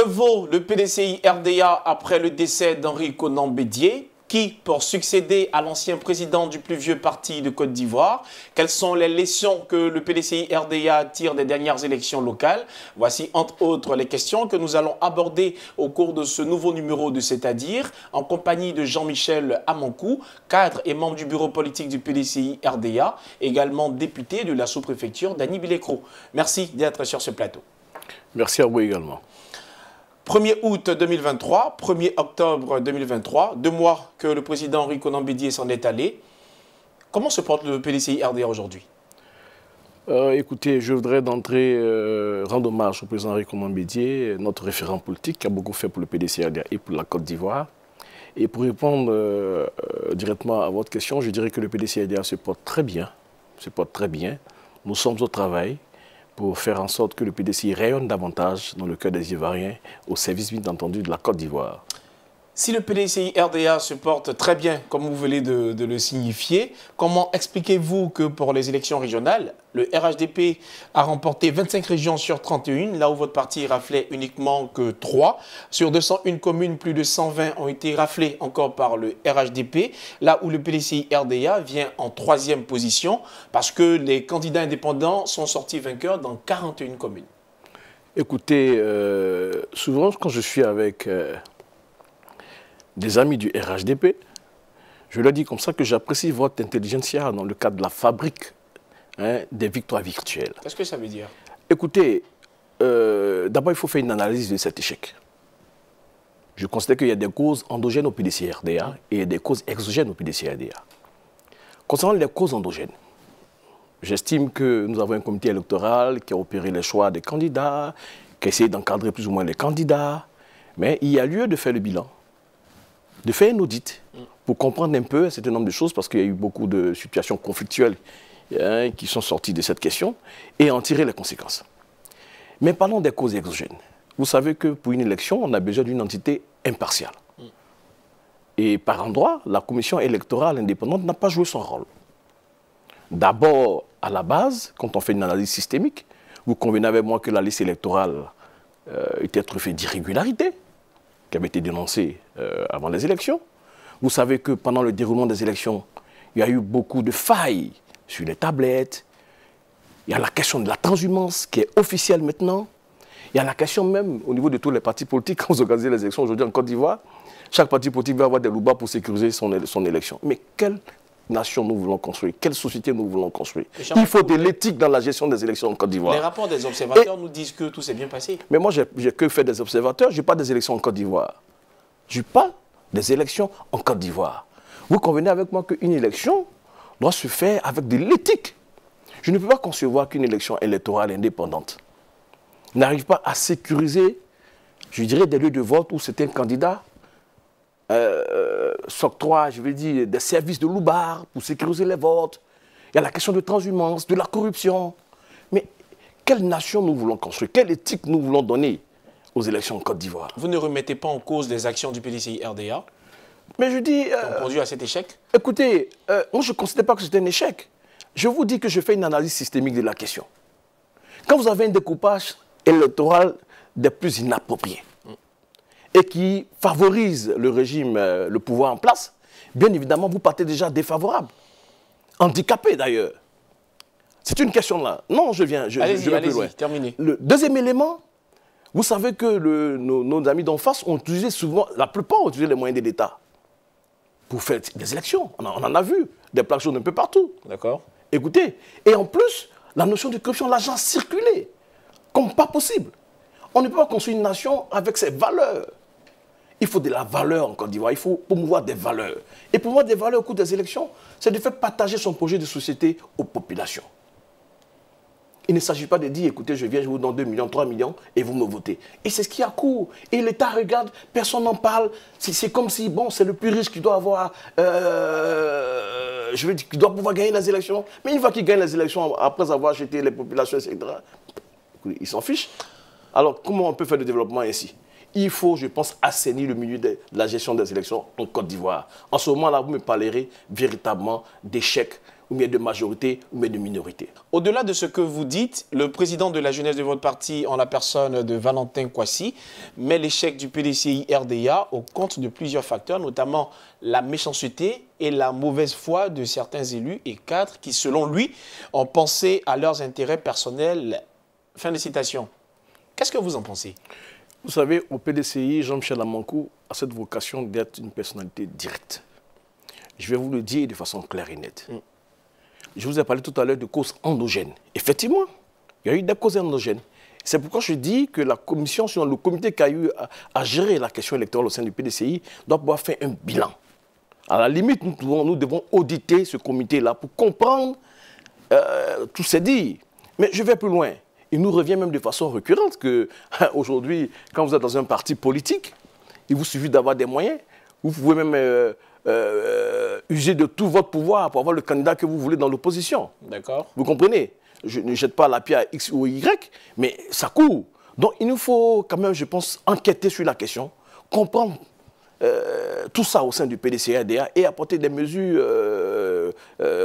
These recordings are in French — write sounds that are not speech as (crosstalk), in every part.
Que vaut le PDCI RDA après le décès d'Henri Conan Bédier qui, pour succéder à l'ancien président du plus vieux parti de Côte d'Ivoire, quelles sont les leçons que le PDCI RDA tire des dernières élections locales Voici entre autres les questions que nous allons aborder au cours de ce nouveau numéro de C'est-à-dire en compagnie de Jean-Michel Amankou, cadre et membre du bureau politique du PDCI RDA, également député de la sous-préfecture d'Annie Merci d'être sur ce plateau. Merci à vous également. 1er août 2023, 1er octobre 2023, deux mois que le président Henri Conan Bédier s'en est allé. Comment se porte le PDCI RDR aujourd'hui euh, écoutez, je voudrais d'entrée euh, rendre hommage au président Henri Conan Bédier, notre référent politique qui a beaucoup fait pour le PDCI RDR et pour la Côte d'Ivoire. Et pour répondre euh, directement à votre question, je dirais que le PDCI RDR se porte très bien. Se porte très bien. Nous sommes au travail pour faire en sorte que le PDCI rayonne davantage dans le cœur des Ivoiriens, au service bien entendu de la Côte d'Ivoire. Si le PDCI RDA se porte très bien, comme vous venez de, le signifier, comment expliquez-vous que pour les élections régionales, le RHDP a remporté 25 régions sur 31, là où votre parti raflait uniquement que 3. Sur 201 communes, plus de 120 ont été raflées encore par le RHDP, là où le PDCI RDA vient en troisième position, parce que les candidats indépendants sont sortis vainqueurs dans 41 communes. Écoutez, euh, souvent quand je suis avec... Euh, des amis du RHDP. Je leur dis comme ça que j'apprécie votre intelligence dans le cadre de la fabrique hein, des victoires virtuelles. Qu'est-ce que ça veut dire Écoutez, euh, d'abord, il faut faire une analyse de cet échec. Je constate qu'il y a des causes endogènes au PDC-RDA et des causes exogènes au PDC-RDA. Concernant les causes endogènes, j'estime que nous avons un comité électoral qui a opéré les choix des candidats, qui a essayé d'encadrer plus ou moins les candidats, mais il y a lieu de faire le bilan de faire un audit pour comprendre un peu un certain nombre de choses, parce qu'il y a eu beaucoup de situations conflictuelles hein, qui sont sorties de cette question, et en tirer les conséquences. Mais parlons des causes exogènes. Vous savez que pour une élection, on a besoin d'une entité impartiale. Et par endroit, la commission électorale indépendante n'a pas joué son rôle. D'abord, à la base, quand on fait une analyse systémique, vous convenez avec moi que la liste électorale euh, était était faite d'irrégularité qui avait été dénoncé euh, avant les élections. Vous savez que pendant le déroulement des élections, il y a eu beaucoup de failles sur les tablettes. Il y a la question de la transhumance qui est officielle maintenant. Il y a la question même au niveau de tous les partis politiques (laughs) quand vous organisez les élections aujourd'hui en Côte d'Ivoire. Chaque parti politique va avoir des loubas pour sécuriser son, son élection. Mais quel nation nous voulons construire, quelle société nous voulons construire. Il faut de l'éthique dans la gestion des élections en Côte d'Ivoire. Les rapports des observateurs nous disent que tout s'est bien passé. Mais moi, j'ai que fait des observateurs, je n'ai pas des élections en Côte d'Ivoire. Je pas des élections en Côte d'Ivoire. Vous convenez avec moi qu'une élection doit se faire avec de l'éthique. Je ne peux pas concevoir qu'une élection électorale indépendante n'arrive pas à sécuriser, je dirais, des lieux de vote où certains candidats euh, s'octroie, je veux dire, des services de Loubar pour sécuriser les votes. Il y a la question de transhumance, de la corruption. Mais quelle nation nous voulons construire Quelle éthique nous voulons donner aux élections en Côte d'Ivoire Vous ne remettez pas en cause les actions du PDCI RDA Mais je dis... Euh, conduit à cet échec Écoutez, euh, moi je ne considère pas que c'était un échec. Je vous dis que je fais une analyse systémique de la question. Quand vous avez un découpage électoral des plus inappropriés, et qui favorise le régime, euh, le pouvoir en place, bien évidemment, vous partez déjà défavorable. Handicapé d'ailleurs. C'est une question là. Non, je viens, je, je vais plus loin. Le deuxième élément, vous savez que nos, amis d'en face ont utilisé souvent, la plupart ont utilisé les moyens de l'État pour faire des élections. On, en a vu des plaques jaunes un peu partout. D'accord. Écoutez, et en plus, la notion de corruption, l'argent circulait comme pas possible. On ne peut pas construire une nation avec ses valeurs. Il faut de la valeur en Côte d'Ivoire, il faut promouvoir des valeurs. Et promouvoir des valeurs au cours des élections, c'est de faire partager son projet de société aux populations. Il ne s'agit pas de dire, écoutez, je viens, je vous donne 2 millions, 3 millions, et vous me votez. Et c'est ce qui a cours. Et l'État regarde, personne n'en parle. C'est comme si, bon, c'est le plus riche qui doit avoir, euh, je veux dire, qui doit pouvoir gagner les élections. Mais une fois qu'il gagne les élections, après avoir jeté les populations, etc., il s'en fiche. Alors, comment on peut faire le développement ainsi il faut, je pense, assainir le milieu de la gestion des élections en Côte d'Ivoire. En ce moment-là, vous me parlerez véritablement d'échecs ou bien de majorité, ou bien de minorité. Au-delà de ce que vous dites, le président de la jeunesse de votre parti, en la personne de Valentin Kouassi, met l'échec du PDCI-RDA au compte de plusieurs facteurs, notamment la méchanceté et la mauvaise foi de certains élus et cadres qui, selon lui, ont pensé à leurs intérêts personnels. Fin de citation. Qu'est-ce que vous en pensez vous savez, au PDCI, Jean-Michel Amankou a cette vocation d'être une personnalité directe. Je vais vous le dire de façon claire et nette. Mm. Je vous ai parlé tout à l'heure de causes endogènes. Effectivement, il y a eu des causes endogènes. C'est pourquoi je dis que la commission, le comité qui a eu à, gérer la question électorale au sein du PDCI, doit pouvoir faire un bilan. À la limite, nous devons, nous devons auditer ce comité-là pour comprendre euh, tout ce dit. Mais je vais plus loin. Il nous revient même de façon récurrente que (laughs) aujourd'hui, quand vous êtes dans un parti politique, il vous suffit d'avoir des moyens. Vous pouvez même euh, euh, user de tout votre pouvoir pour avoir le candidat que vous voulez dans l'opposition. D'accord. Vous comprenez Je ne jette pas la pierre à X ou Y, mais ça court. Donc il nous faut quand même, je pense, enquêter sur la question, comprendre euh, tout ça au sein du PDC-RDA et apporter des mesures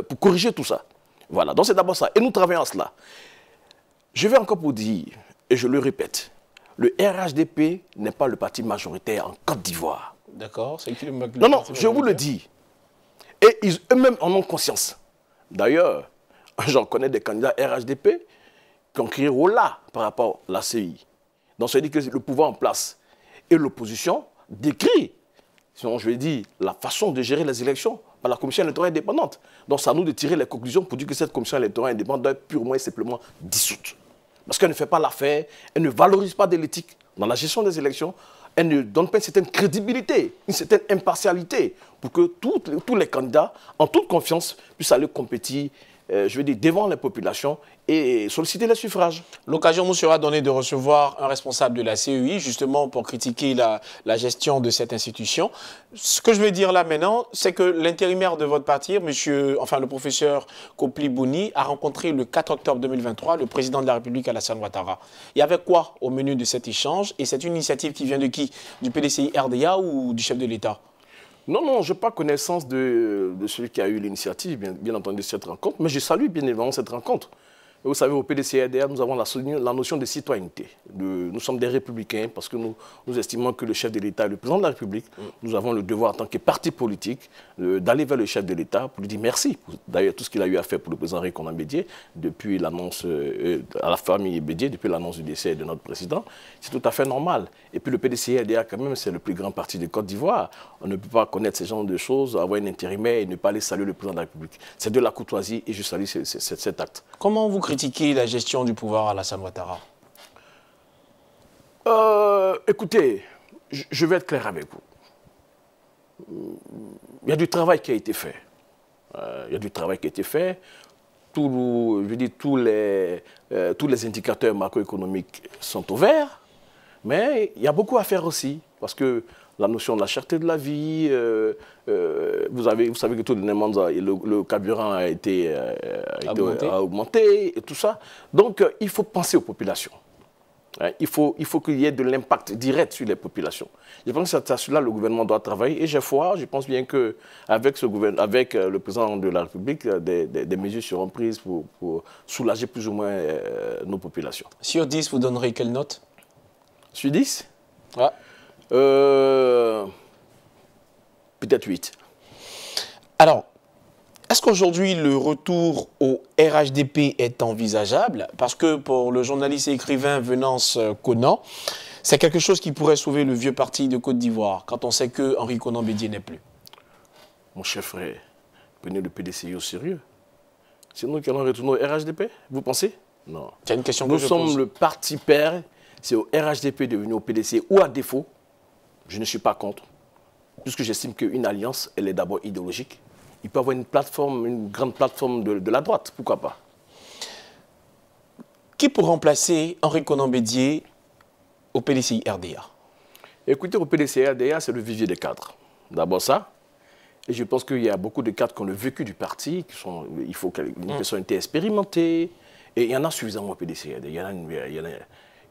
pour corriger tout ça. Voilà, donc c'est d'abord ça. Et nous travaillons à cela. Je vais encore vous dire, et je le répète, le RHDP n'est pas le parti majoritaire en Côte d'Ivoire. D'accord, c'est qui le Non, non, je vous le dis. Et ils eux-mêmes en ont conscience. D'ailleurs, (laughs) j'en connais des candidats RHDP qui ont crié là par rapport à la CI. Donc, ça veut dire que le pouvoir en place et l'opposition décrit, sinon je vais dire, la façon de gérer les élections par la commission électorale indépendante. Donc, c'est à nous de tirer les conclusions pour dire que cette commission électorale indépendante doit être purement et simplement dissoute parce qu'elle ne fait pas l'affaire, elle ne valorise pas de l'éthique dans la gestion des élections, elle ne donne pas une certaine crédibilité, une certaine impartialité pour que tous les candidats, en toute confiance, puissent aller compétir euh, je veux dire, devant la population et solliciter le suffrage. L'occasion nous sera donnée de recevoir un responsable de la CEI, justement pour critiquer la, gestion de cette institution. Ce que je veux dire là maintenant, c'est que l'intérimaire de votre parti, monsieur, enfin le professeur Kopli Bouni, a rencontré le 4 octobre 2023 le président de la République Alassane Ouattara. Il y avait quoi au menu de cet échange Et cette initiative qui vient de qui Du PDCI RDA ou du chef de l'État non, non, je n'ai pas connaissance de, celui qui a eu l'initiative, bien, entendu, de cette rencontre, mais je salue bien évidemment cette rencontre vous savez, au PDC-RDA, nous avons la, notion de citoyenneté. nous sommes des républicains parce que nous, estimons que le chef de l'État est le président de la République. Mm. Nous avons le devoir, en tant que parti politique, d'aller vers le chef de l'État pour lui dire merci. D'ailleurs, tout ce qu'il a eu à faire pour le président Réconan Bédier, depuis l'annonce euh, à la famille Bédier, depuis l'annonce du décès de notre président, c'est tout à fait normal. Et puis le PDC-RDA, quand même, c'est le plus grand parti de Côte d'Ivoire. On ne peut pas connaître ce genre de choses, avoir un intérimaire et ne pas aller saluer le président de la République. C'est de la courtoisie et je salue cet acte. Comment vous critiquer la gestion du pouvoir à la Ouattara euh, Écoutez, je vais être clair avec vous. Il y a du travail qui a été fait. Euh, il y a du travail qui a été fait. je tous, les, euh, tous les indicateurs macroéconomiques sont ouverts, mais il y a beaucoup à faire aussi, parce que la notion de la cherté de la vie. Euh, euh, vous, savez que tout le le, carburant a été, euh, augmenté. et tout ça. Donc, il faut penser aux populations. Hein, il faut, qu'il y ait de l'impact direct sur les populations. Je pense que c'est à cela que le gouvernement doit travailler. Et j'ai foi, je pense bien qu'avec avec le président de la République, des, mesures seront prises pour, soulager plus ou moins nos populations. Sur 10, vous donnerez quelle note Sur 10 ouais euh, peut-être 8. Alors, est-ce qu'aujourd'hui le retour au RHDP est envisageable Parce que pour le journaliste et écrivain Venance euh, Conan, c'est quelque chose qui pourrait sauver le vieux parti de Côte d'Ivoire, quand on sait que Henri Conan Bédier n'est plus. Mon cher frère, prenez le PDCI au sérieux. C'est nous qui allons retourner au RHDP, vous pensez Non. C'est une question Nous sommes le parti père, c'est au RHDP de au PDC ou à défaut, je ne suis pas contre, puisque j'estime qu'une alliance, elle est d'abord idéologique. Il peut y avoir une plateforme, une grande plateforme de, la droite, pourquoi pas. Qui pour remplacer Henri Conan Bédier au PDCI-RDA Écoutez, au PDCI-RDA, c'est le vivier des cadres. D'abord ça, et je pense qu'il y a beaucoup de cadres qui ont le vécu du parti, qui sont, il faut qu'une mm. soient expérimentés. expérimentée. Et il y en a suffisamment au PDC. rda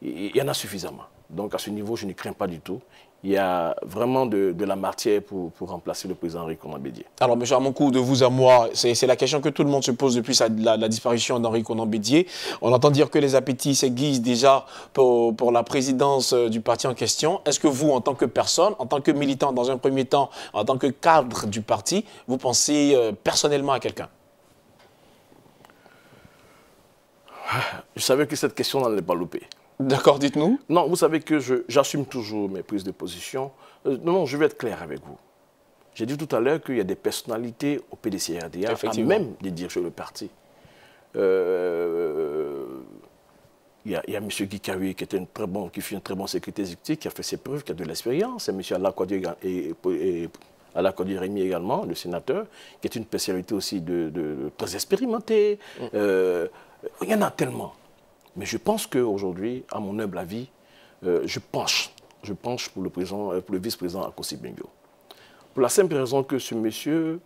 il y en a suffisamment. Donc à ce niveau, je ne crains pas du tout. Il y a vraiment de, la matière pour, remplacer le président Henri Bédier. Alors, M. coup de vous à moi, c'est la question que tout le monde se pose depuis la, disparition d'Henri Bédier. On entend dire que les appétits s'aiguisent déjà pour, la présidence euh, du parti en question. Est-ce que vous, en tant que personne, en tant que militant dans un premier temps, en tant que cadre du parti, vous pensez euh, personnellement à quelqu'un ah, Je savais que cette question n'allait pas louper. D'accord, dites-nous. Non, vous savez que j'assume toujours mes prises de position. Euh, non, je vais être clair avec vous. J'ai dit tout à l'heure qu'il y a des personnalités au qui à même des dirigeants le parti. Euh, il y, a, a M. qui, était une très bon, qui fut un très bon secrétaire exécutif, qui a fait ses preuves, qui a de l'expérience. Et M. a et, et, également, le sénateur, qui est une personnalité aussi de, très expérimentée. Mm. Euh, il y en a tellement. Mais je pense qu'aujourd'hui, à mon humble avis, euh, je penche, je penche pour le, président, euh, pour le vice-président Akosi Bengo. Pour la simple raison que ce monsieur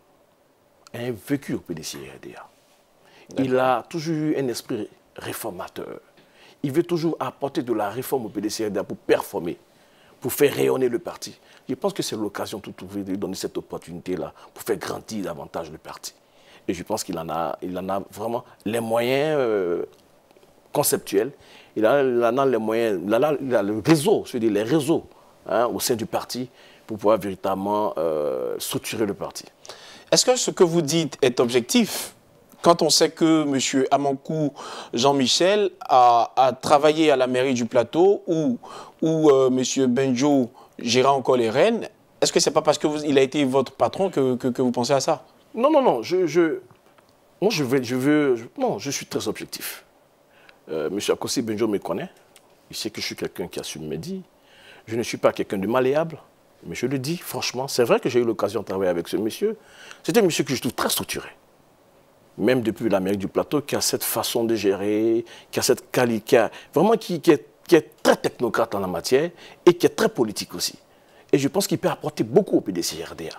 a un vécu au PDC-RDA. Il a toujours eu un esprit réformateur. Il veut toujours apporter de la réforme au PDC-RDA pour performer, pour faire rayonner le parti. Je pense que c'est l'occasion tout trouver de lui donner cette opportunité-là pour faire grandir davantage le parti. Et je pense qu'il en, a, en a vraiment les moyens euh, conceptuel, il a, les moyens, il a, le réseau, je veux dire les réseaux hein, au sein du parti pour pouvoir véritablement euh, structurer le parti. Est-ce que ce que vous dites est objectif quand on sait que M. Amankou Jean-Michel a, travaillé à la mairie du Plateau ou, ou Monsieur M. Benjo géra encore les rênes, est-ce que ce n'est pas parce qu'il a été votre patron que, vous pensez à ça Non, non, non. Je, je, moi, je, veux, je veux... Non, je suis très objectif. Euh, monsieur M. Benjo me connaît. Il sait que je suis quelqu'un qui assume mes dits. Je ne suis pas quelqu'un de malléable. Mais je le dis franchement, c'est vrai que j'ai eu l'occasion de travailler avec ce monsieur. C'était un monsieur que je trouve très structuré. Même depuis l'Amérique du Plateau, qui a cette façon de gérer, qui a cette qualité, vraiment qui, est, très technocrate en la matière et qui est très politique aussi. Et je pense qu'il peut apporter beaucoup au PDC-RDA.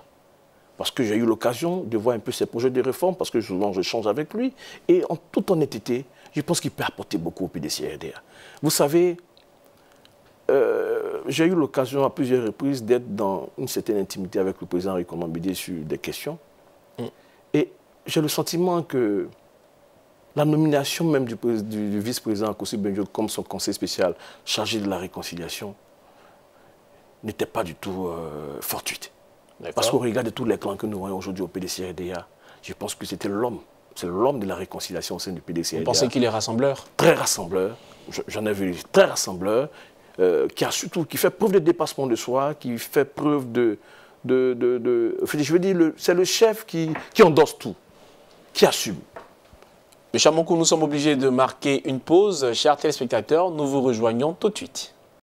Parce que j'ai eu l'occasion de voir un peu ses projets de réforme, parce que souvent je change avec lui. Et en toute honnêteté, je pense qu'il peut apporter beaucoup au PDC-RDA. Vous savez, euh, j'ai eu l'occasion à plusieurs reprises d'être dans une certaine intimité avec le président Henri sur des questions. Mm. Et j'ai le sentiment que la nomination même du, vice-président Kossi Benjo comme son conseil spécial chargé de la réconciliation n'était pas du tout euh, fortuite. Parce qu'au regard de tous les clans que nous voyons aujourd'hui au PDC-RDA, je pense que c'était l'homme c'est l'homme de la réconciliation au sein du PDC. Vous pensez qu'il est rassembleur Très rassembleur. J'en ai vu très rassembleur, euh, qui a surtout qui fait preuve de dépassement de soi, qui fait preuve de. de, je veux dire, c'est le chef qui, qui endosse tout, qui assume. chers moncou, nous sommes obligés de marquer une pause. Chers téléspectateurs, nous vous rejoignons tout de suite.